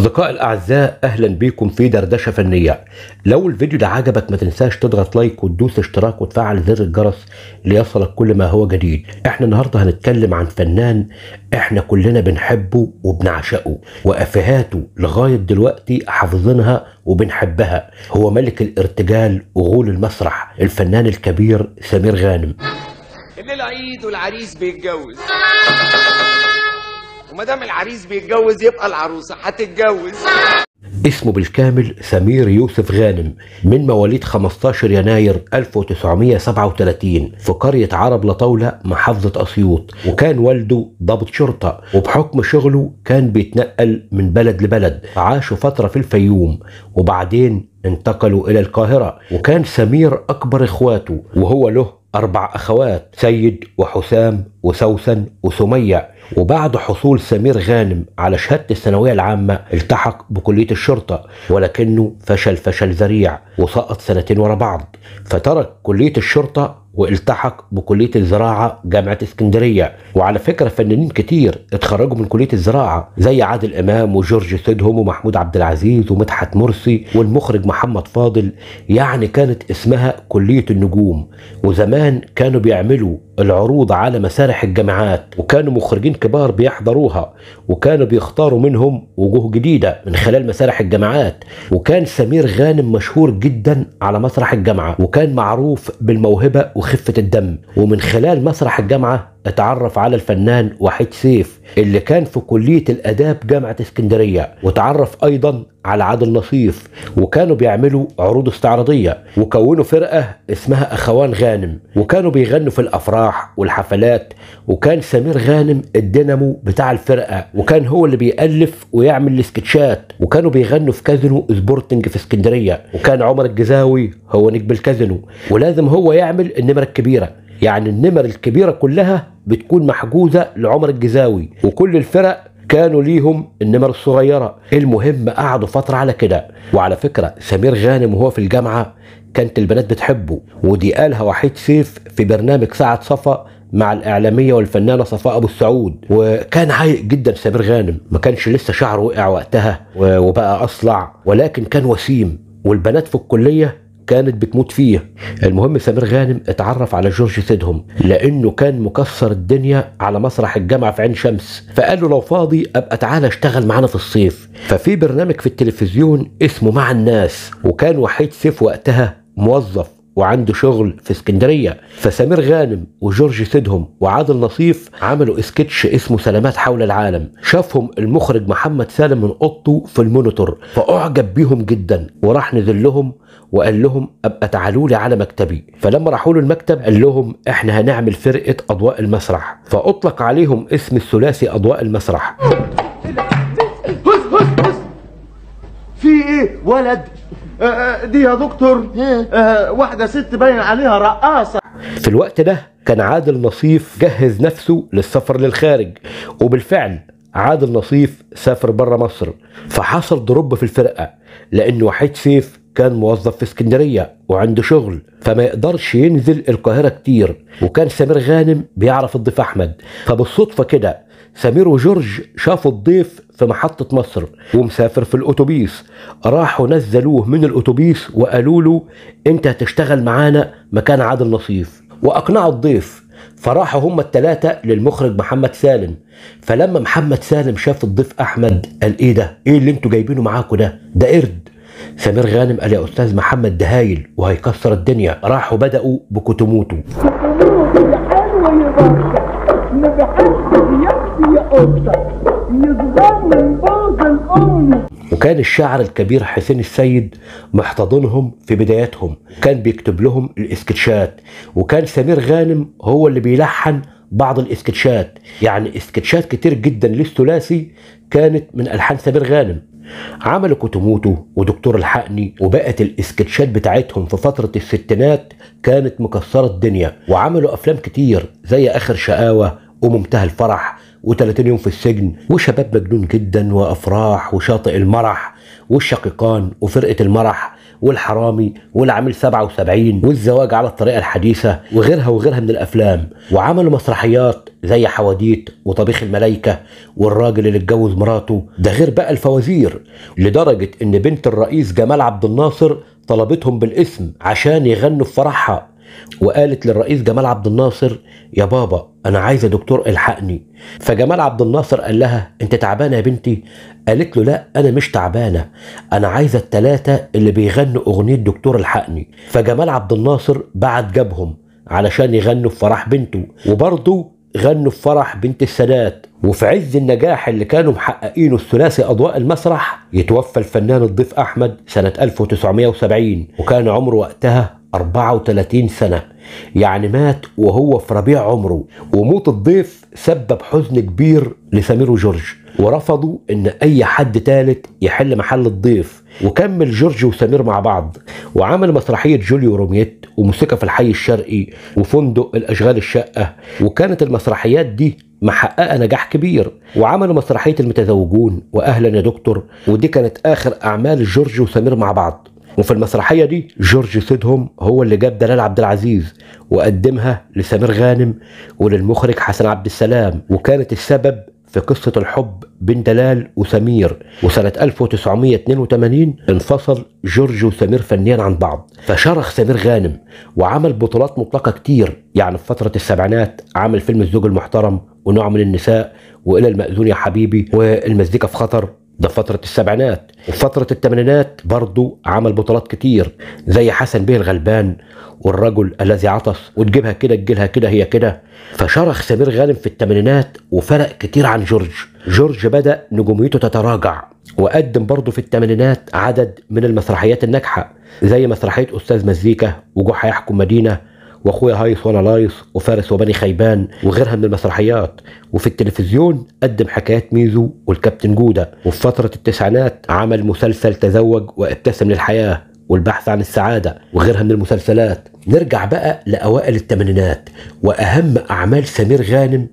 أصدقاء الأعزاء أهلا بيكم في دردشة فنية لو الفيديو ده عجبك ما تنساش تضغط لايك وتدوس اشتراك وتفعل زر الجرس ليصلك كل ما هو جديد احنا النهاردة هنتكلم عن فنان احنا كلنا بنحبه وبنعشقه وأفهاته لغاية دلوقتي حافظينها وبنحبها هو ملك الارتجال وغول المسرح الفنان الكبير سمير غانم الليلة عيد والعريس بيتجوز دام العريس بيتجوز يبقى العروسه هتتجوز اسمه بالكامل سمير يوسف غانم من مواليد 15 يناير 1937 في قرية عرب لطولة محافظة أسيوط وكان والده ضابط شرطة وبحكم شغله كان بيتنقل من بلد لبلد عاشوا فترة في الفيوم وبعدين انتقلوا إلى القاهرة وكان سمير أكبر إخواته وهو له أربع أخوات سيد وحسام وسوسن وسمية وبعد حصول سمير غانم على شهادة الثانوية العامة التحق بكلية الشرطة ولكنه فشل فشل ذريع وسقط سنتين ورا بعض فترك كلية الشرطة والتحق بكلية الزراعة جامعة اسكندرية وعلى فكرة فنانين كتير اتخرجوا من كلية الزراعة زي عادل إمام وجورج سيدهم ومحمود عبد العزيز ومدحت مرسي والمخرج محمد فاضل يعني كانت اسمها كلية النجوم وزمان كانوا بيعملوا العروض على مسارح الجامعات وكانوا مخرجين كبار بيحضروها وكانوا بيختاروا منهم وجوه جديدة من خلال مسارح الجامعات وكان سمير غانم مشهور جدا على مسرح الجامعة وكان معروف بالموهبة وخفة الدم ومن خلال مسرح الجامعة اتعرف على الفنان وحيد سيف اللي كان في كلية الآداب جامعة اسكندرية وتعرف أيضا على عادل نصيف وكانوا بيعملوا عروض استعراضية وكونوا فرقة اسمها أخوان غانم وكانوا بيغنوا في الأفراح والحفلات وكان سمير غانم الدينامو بتاع الفرقة وكان هو اللي بيألف ويعمل الاسكتشات وكانوا بيغنوا في كازينو سبورتنج في اسكندرية وكان عمر الجزاوي هو نجم الكازينو ولازم هو يعمل النمرة الكبيرة يعني النمر الكبيرة كلها بتكون محجوزة لعمر الجزاوي وكل الفرق كانوا ليهم النمر الصغيرة المهم قعدوا فترة على كده وعلى فكرة سمير غانم وهو في الجامعة كانت البنات بتحبه ودي قالها وحيد سيف في برنامج ساعة صفا مع الإعلامية والفنانة صفاء أبو السعود وكان عايق جدا سمير غانم ما كانش لسه شعره وقع وقتها وبقى أصلع ولكن كان وسيم والبنات في الكلية كانت بتموت فيه المهم سمير غانم اتعرف على جورج سيدهم لانه كان مكسر الدنيا على مسرح الجامعه في عين شمس فقال له لو فاضي ابقى تعالى اشتغل معانا في الصيف ففي برنامج في التلفزيون اسمه مع الناس وكان وحيد سيف وقتها موظف وعنده شغل في اسكندرية فسمير غانم وجورج سيدهم وعادل نصيف عملوا اسكتش اسمه سلامات حول العالم شافهم المخرج محمد سالم من أوضته في المونيتور فأعجب بيهم جدا وراح نزل لهم وقال لهم ابقى تعالوا لي على مكتبي فلما راحوا له المكتب قال لهم احنا هنعمل فرقه اضواء المسرح فاطلق عليهم اسم الثلاثي اضواء المسرح في ايه ولد آه، آه، دي يا دكتور إيه؟ آه، واحده ست باين عليها رقاصه في الوقت ده كان عادل نصيف جهز نفسه للسفر للخارج وبالفعل عادل نصيف سافر بره مصر فحصل ضرب في الفرقه لان وحيد سيف كان موظف في اسكندرية وعنده شغل فما يقدرش ينزل القاهرة كتير وكان سمير غانم بيعرف الضيف أحمد فبالصدفة كده سمير وجورج شافوا الضيف في محطة مصر ومسافر في الأتوبيس راحوا نزلوه من الأتوبيس وقالوا له أنت هتشتغل معانا مكان عادل نصيف وأقنعوا الضيف فراحوا هم التلاتة للمخرج محمد سالم فلما محمد سالم شاف الضيف أحمد قال إيه ده؟ إيه اللي أنتوا جايبينه معاكم ده؟ ده قرد سمير غانم قال يا استاذ محمد دهايل وهيكسر الدنيا راحوا بداوا بكتموتو وكان الشاعر الكبير حسين السيد محتضنهم في بداياتهم كان بيكتب لهم الاسكتشات وكان سمير غانم هو اللي بيلحن بعض الاسكتشات يعني اسكتشات كتير جدا للثلاثي كانت من الحان سمير غانم عملوا كوتوموتو ودكتور الحقني وبقت الاسكتشات بتاعتهم في فترة الستينات كانت مكسرة الدنيا وعملوا أفلام كتير زي آخر شقاوة ومنتهى الفرح و30 يوم في السجن وشباب مجنون جدا وأفراح وشاطئ المرح والشقيقان وفرقة المرح والحرامي والعميل 77 والزواج على الطريقة الحديثة وغيرها وغيرها من الأفلام وعملوا مسرحيات زي حواديت وطبيخ الملايكة والراجل اللي اتجوز مراته ده غير بقى الفوازير لدرجة ان بنت الرئيس جمال عبد الناصر طلبتهم بالاسم عشان يغنوا في فرحها وقالت للرئيس جمال عبد الناصر يا بابا انا عايزه دكتور الحقني فجمال عبد الناصر قال لها انت تعبانه يا بنتي قالت له لا انا مش تعبانه انا عايزه الثلاثه اللي بيغنوا اغنيه دكتور الحقني فجمال عبد الناصر بعت جابهم علشان يغنوا في فرح بنته وبرضه غنوا في فرح بنت السادات وفي عز النجاح اللي كانوا محققينه الثلاثي أضواء المسرح يتوفى الفنان الضيف أحمد سنة 1970 وكان عمره وقتها 34 سنة يعني مات وهو في ربيع عمره وموت الضيف سبب حزن كبير لسمير وجورج ورفضوا ان اي حد ثالث يحل محل الضيف وكمل جورج وسمير مع بعض وعمل مسرحية جوليو روميت وموسيقى في الحي الشرقي وفندق الأشغال الشقة وكانت المسرحيات دي محققة نجاح كبير وعملوا مسرحية المتزوجون وأهلا يا دكتور ودي كانت آخر أعمال جورج وسمير مع بعض وفي المسرحية دي جورج سيدهم هو اللي جاب دلال عبد العزيز وقدمها لسمير غانم وللمخرج حسن عبد السلام وكانت السبب في قصة الحب بين دلال وسمير وسنة 1982 انفصل جورج وسمير فنيا عن بعض فشرخ سمير غانم وعمل بطولات مطلقة كتير يعني في فترة السبعينات عمل فيلم الزوج المحترم ونوع من النساء وإلى المأذون يا حبيبي والمزيكا في خطر ده فترة السبعينات وفترة الثمانينات برضو عمل بطولات كتير زي حسن بيه الغلبان والرجل الذي عطس وتجيبها كده تجيلها كده هي كده فشرخ سمير غانم في الثمانينات وفرق كتير عن جورج جورج بدأ نجوميته تتراجع وقدم برضه في الثمانينات عدد من المسرحيات الناجحة زي مسرحية أستاذ مزيكا وجحا يحكم مدينة واخويا هايص وانا لايص وفارس وبني خيبان وغيرها من المسرحيات وفي التلفزيون قدم حكايات ميزو والكابتن جوده وفي فتره التسعينات عمل مسلسل تزوج وابتسم للحياه والبحث عن السعاده وغيرها من المسلسلات نرجع بقى لاوائل الثمانينات واهم اعمال سمير غانم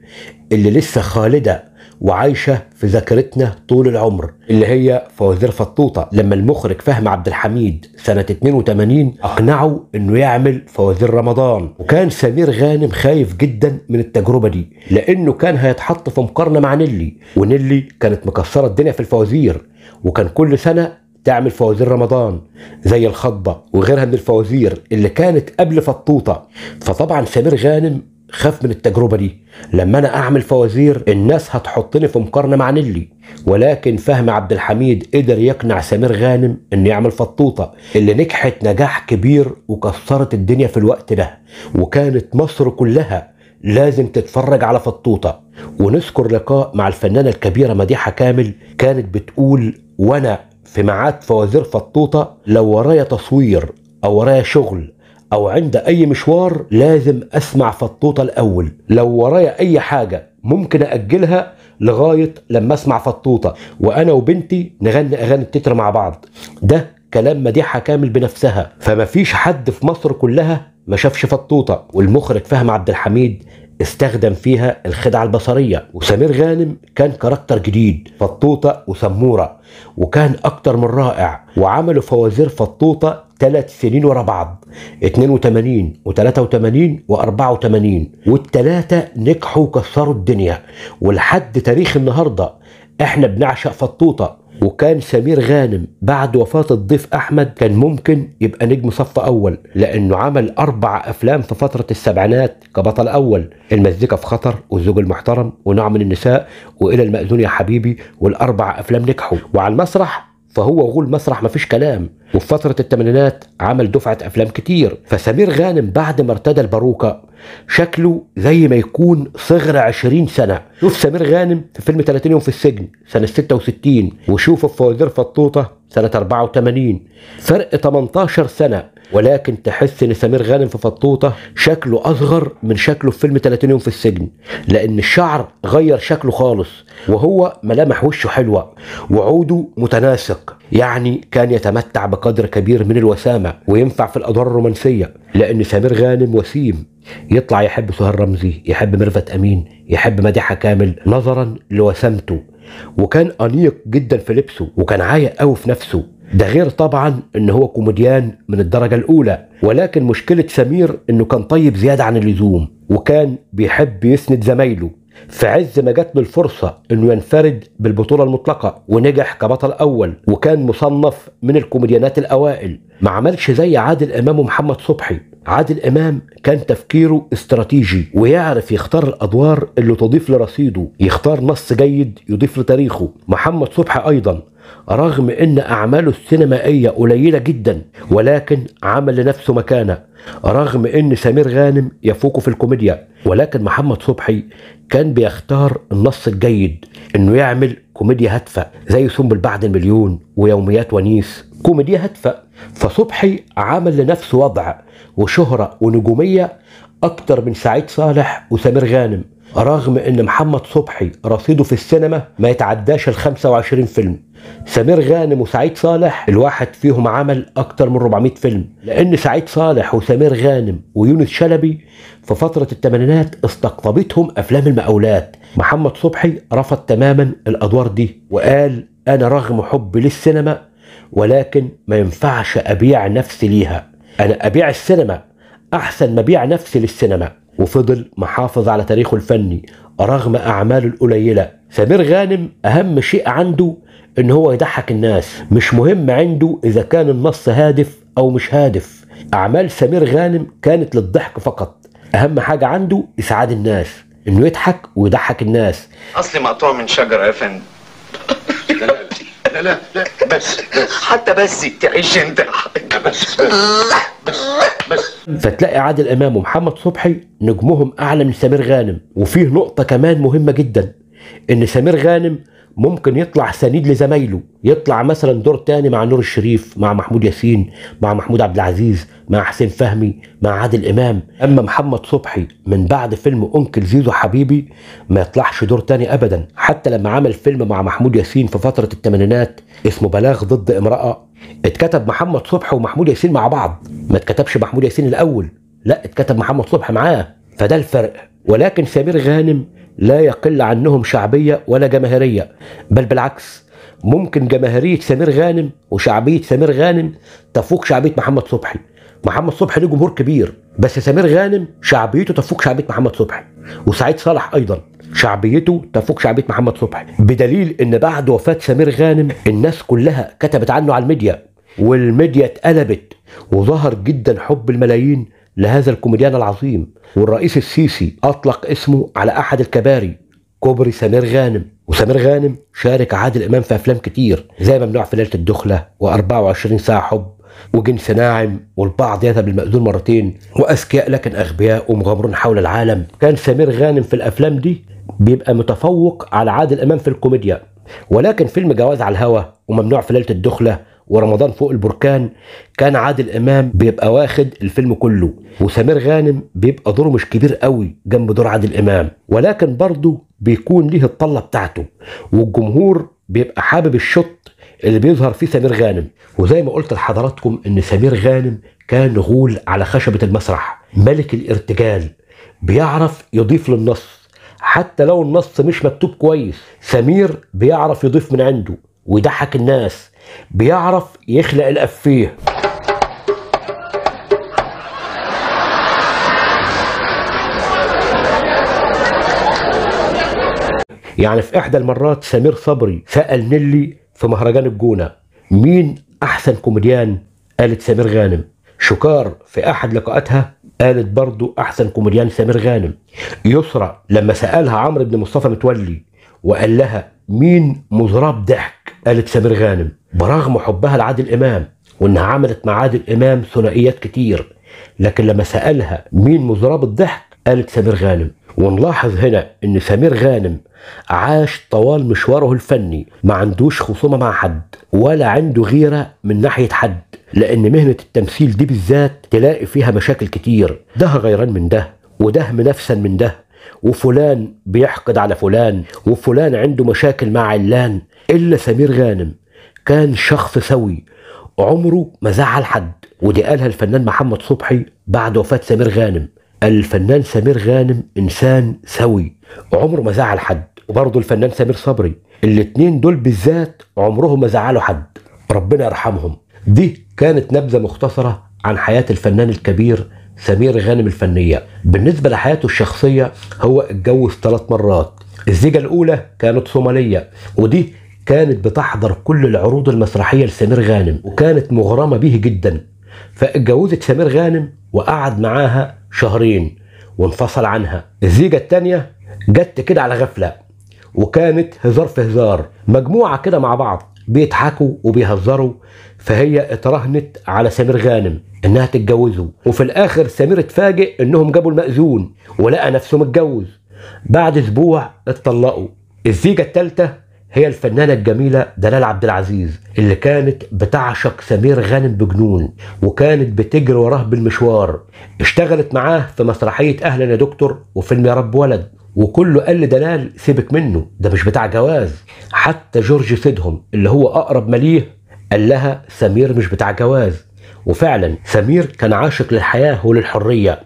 اللي لسه خالده وعايشه في ذاكرتنا طول العمر اللي هي فوازير فطوطه لما المخرج فهم عبد الحميد سنه 82 اقنعه انه يعمل فوازير رمضان وكان سمير غانم خايف جدا من التجربه دي لانه كان هيتحط في مقارنه مع نيلي ونيلي كانت مكسره الدنيا في الفوازير وكان كل سنه تعمل فوازير رمضان زي الخطبة وغيرها من الفوازير اللي كانت قبل فطوطة فطبعا سمير غانم خاف من التجربة دي لما أنا أعمل فوازير الناس هتحطني في مقارنة مع نيلي ولكن فهم عبد الحميد قدر يقنع سمير غانم إنه يعمل فطوطة اللي نجحت نجاح كبير وكسرت الدنيا في الوقت ده وكانت مصر كلها لازم تتفرج على فطوطة ونذكر لقاء مع الفنانة الكبيرة مديحة كامل كانت بتقول وأنا في ميعاد فوازير فطوطة لو ورايا تصوير أو ورايا شغل أو عند أي مشوار لازم أسمع فطوطة الأول لو ورايا أي حاجة ممكن أجلها لغاية لما أسمع فطوطة وأنا وبنتي نغني أغاني التتر مع بعض ده كلام مديحة كامل بنفسها فمفيش حد في مصر كلها ما شافش فطوطة والمخرج فهم عبد الحميد استخدم فيها الخدعة البصرية وسمير غانم كان كاركتر جديد فطوطة وسمورة وكان أكتر من رائع وعملوا فوازير فطوطة ثلاث سنين ورا بعض 82 و83 و84 والثلاثة نجحوا وكسروا الدنيا ولحد تاريخ النهاردة احنا بنعشق فطوطة وكان سمير غانم بعد وفاة الضيف أحمد كان ممكن يبقى نجم صف أول لأنه عمل أربع أفلام في فترة السبعينات كبطل أول المزيكا في خطر والزوج المحترم ونوع من النساء وإلى المأذون يا حبيبي والأربع أفلام نجحوا وعلى المسرح فهو وغول مسرح مفيش كلام وفي فترة التمانينات عمل دفعة أفلام كتير فسمير غانم بعد ما ارتدى الباروكة شكله زي ما يكون صغر 20 سنة شوف سمير غانم في فيلم 30 يوم في السجن سنة 66 وشوفه في فوازير فطوطة سنة 84 فرق 18 سنة ولكن تحس ان سمير غانم في فطوطه شكله اصغر من شكله في فيلم 30 يوم في السجن لان الشعر غير شكله خالص وهو ملامح وشه حلوه وعوده متناسق يعني كان يتمتع بقدر كبير من الوسامه وينفع في الادوار الرومانسيه لان سمير غانم وسيم يطلع يحب سهير رمزي يحب ميرفت امين يحب مديحه كامل نظرا لوسامته وكان انيق جدا في لبسه وكان عايق قوي في نفسه ده غير طبعا ان هو كوميديان من الدرجة الاولى ولكن مشكلة سمير انه كان طيب زيادة عن اللزوم وكان بيحب يسند زمايله في عز ما جات له الفرصة انه ينفرد بالبطولة المطلقة ونجح كبطل اول وكان مصنف من الكوميديانات الاوائل ما عملش زي عادل امام ومحمد صبحي عادل امام كان تفكيره استراتيجي ويعرف يختار الادوار اللي تضيف لرصيده يختار نص جيد يضيف لتاريخه محمد صبحي ايضا رغم ان اعماله السينمائيه قليله جدا ولكن عمل لنفسه مكانه رغم ان سمير غانم يفوقه في الكوميديا ولكن محمد صبحي كان بيختار النص الجيد انه يعمل كوميديا هادفه زي سنبل بعد المليون ويوميات ونيس كوميديا هادفه فصبحي عمل لنفسه وضع وشهره ونجوميه اكتر من سعيد صالح وسمير غانم رغم ان محمد صبحي رصيده في السينما ما يتعداش ال 25 فيلم سمير غانم وسعيد صالح الواحد فيهم عمل اكتر من 400 فيلم لان سعيد صالح وسمير غانم ويونس شلبي في فترة الثمانينات استقطبتهم افلام المقاولات محمد صبحي رفض تماما الادوار دي وقال انا رغم حبي للسينما ولكن ما ينفعش ابيع نفسي ليها انا ابيع السينما احسن ما ابيع نفسي للسينما وفضل محافظ على تاريخه الفني رغم أعماله القليلة سمير غانم أهم شيء عنده إن هو يضحك الناس مش مهم عنده إذا كان النص هادف أو مش هادف أعمال سمير غانم كانت للضحك فقط أهم حاجة عنده إسعاد الناس إنه يضحك ويضحك الناس أصلي مقطوع من شجرة يا فندم لا بس بس حتى بس تعيش انت بس بس بس بس فتلاقي عادل امام ومحمد صبحي نجمهم اعلى من سمير غانم وفيه نقطه كمان مهمه جدا ان سمير غانم ممكن يطلع سنيد لزمايله يطلع مثلا دور تاني مع نور الشريف مع محمود ياسين مع محمود عبد العزيز مع حسين فهمي مع عادل امام اما محمد صبحي من بعد فيلم انكل زيزو حبيبي ما يطلعش دور تاني ابدا حتى لما عمل فيلم مع محمود ياسين في فتره الثمانينات اسمه بلاغ ضد امراه اتكتب محمد صبحي ومحمود ياسين مع بعض ما اتكتبش محمود ياسين الاول لا اتكتب محمد صبحي معاه فده الفرق ولكن سمير غانم لا يقل عنهم شعبية ولا جماهيرية بل بالعكس ممكن جماهيرية سمير غانم وشعبية سمير غانم تفوق شعبية محمد صبحي محمد صبحي له جمهور كبير بس سمير غانم شعبيته تفوق شعبية محمد صبحي وسعيد صالح أيضا شعبيته تفوق شعبية محمد صبحي بدليل ان بعد وفاة سمير غانم الناس كلها كتبت عنه على الميديا والميديا اتقلبت وظهر جدا حب الملايين لهذا الكوميديان العظيم والرئيس السيسي أطلق اسمه على أحد الكباري كوبري سمير غانم وسمير غانم شارك عادل إمام في أفلام كتير زي ممنوع في ليلة الدخلة و24 ساعة حب وجنس ناعم والبعض يذهب للمأذون مرتين وأذكياء لكن أغبياء ومغامرون حول العالم كان سمير غانم في الأفلام دي بيبقى متفوق على عادل إمام في الكوميديا ولكن فيلم جواز على الهوى وممنوع في ليلة الدخلة ورمضان فوق البركان كان عادل امام بيبقى واخد الفيلم كله وسمير غانم بيبقى دوره مش كبير قوي جنب دور عادل امام ولكن برضه بيكون ليه الطله بتاعته والجمهور بيبقى حابب الشط اللي بيظهر فيه سمير غانم وزي ما قلت لحضراتكم ان سمير غانم كان غول على خشبه المسرح ملك الارتجال بيعرف يضيف للنص حتى لو النص مش مكتوب كويس سمير بيعرف يضيف من عنده ويضحك الناس بيعرف يخلق الافيه يعني في احدى المرات سمير صبري سال نيلي في مهرجان الجونه مين احسن كوميديان قالت سمير غانم شكار في احد لقاءاتها قالت برضو احسن كوميديان سمير غانم يسرى لما سالها عمرو بن مصطفى متولي وقال لها مين مضرب ضحك قالت سمير غانم برغم حبها لعادل إمام وإنها عملت مع عادل إمام ثنائيات كتير لكن لما سألها مين مضرب الضحك قالت سمير غانم ونلاحظ هنا إن سمير غانم عاش طوال مشواره الفني ما عندوش خصومة مع حد ولا عنده غيرة من ناحية حد لأن مهنة التمثيل دي بالذات تلاقي فيها مشاكل كتير ده غيران من ده وده منافسا من ده وفلان بيحقد على فلان وفلان عنده مشاكل مع علان إلا سمير غانم كان شخص سوي عمره ما زعل حد ودي قالها الفنان محمد صبحي بعد وفاة سمير غانم الفنان سمير غانم إنسان سوي عمره ما زعل حد وبرضه الفنان سمير صبري الاتنين دول بالذات عمرهم ما زعلوا حد ربنا يرحمهم دي كانت نبذة مختصرة عن حياة الفنان الكبير سمير غانم الفنية بالنسبة لحياته الشخصية هو اتجوز ثلاث مرات الزيجة الأولى كانت صومالية ودي كانت بتحضر كل العروض المسرحية لسمير غانم وكانت مغرمة به جدا فاتجوزت سمير غانم وقعد معاها شهرين وانفصل عنها الزيجة التانية جت كده على غفلة وكانت هزار في هزار مجموعة كده مع بعض بيضحكوا وبيهزروا فهي اترهنت على سمير غانم انها تتجوزه وفي الاخر سمير اتفاجئ انهم جابوا المأذون ولقى نفسه متجوز بعد اسبوع اتطلقوا الزيجة التالتة هي الفنانة الجميلة دلال عبد العزيز اللي كانت بتعشق سمير غانم بجنون وكانت بتجري وراه بالمشوار اشتغلت معاه في مسرحية أهلا يا دكتور وفيلم يا رب ولد وكله قال لدلال سيبك منه ده مش بتاع جواز حتى جورج سيدهم اللي هو أقرب مليه قال لها سمير مش بتاع جواز وفعلا سمير كان عاشق للحياة وللحرية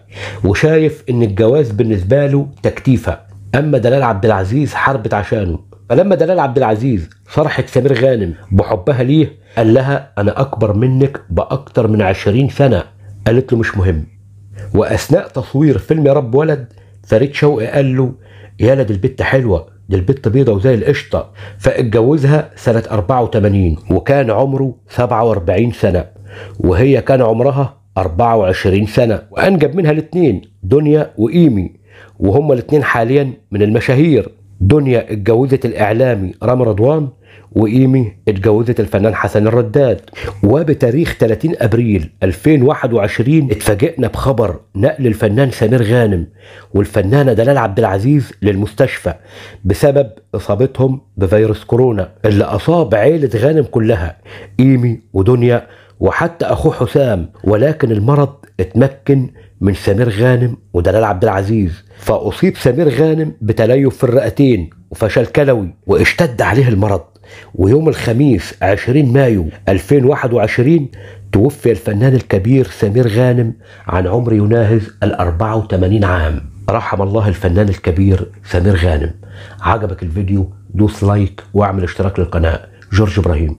وشايف ان الجواز بالنسبة له تكتيفة اما دلال عبد العزيز حربت عشانه فلما دلال عبد العزيز صرحت سمير غانم بحبها ليه قال لها أنا أكبر منك بأكتر من عشرين سنة قالت له مش مهم وأثناء تصوير فيلم يا رب ولد فريد شوقي قال له يا دي البت حلوة دي البت بيضة وزي القشطة فاتجوزها سنة 84 وكان عمره 47 سنة وهي كان عمرها 24 سنة وأنجب منها الاتنين دنيا وإيمي وهما الاتنين حاليا من المشاهير دنيا اتجوزت الإعلامي رام رضوان وإيمي اتجوزت الفنان حسن الرداد وبتاريخ 30 أبريل 2021 اتفاجئنا بخبر نقل الفنان سمير غانم والفنانة دلال عبد العزيز للمستشفى بسبب إصابتهم بفيروس كورونا اللي أصاب عيلة غانم كلها إيمي ودنيا وحتى أخوه حسام ولكن المرض اتمكن من سمير غانم ودلال عبد العزيز فأصيب سمير غانم بتليف في الرئتين وفشل كلوي واشتد عليه المرض ويوم الخميس 20 مايو 2021 توفي الفنان الكبير سمير غانم عن عمر يناهز ال 84 عام رحم الله الفنان الكبير سمير غانم عجبك الفيديو دوس لايك واعمل اشتراك للقناة جورج إبراهيم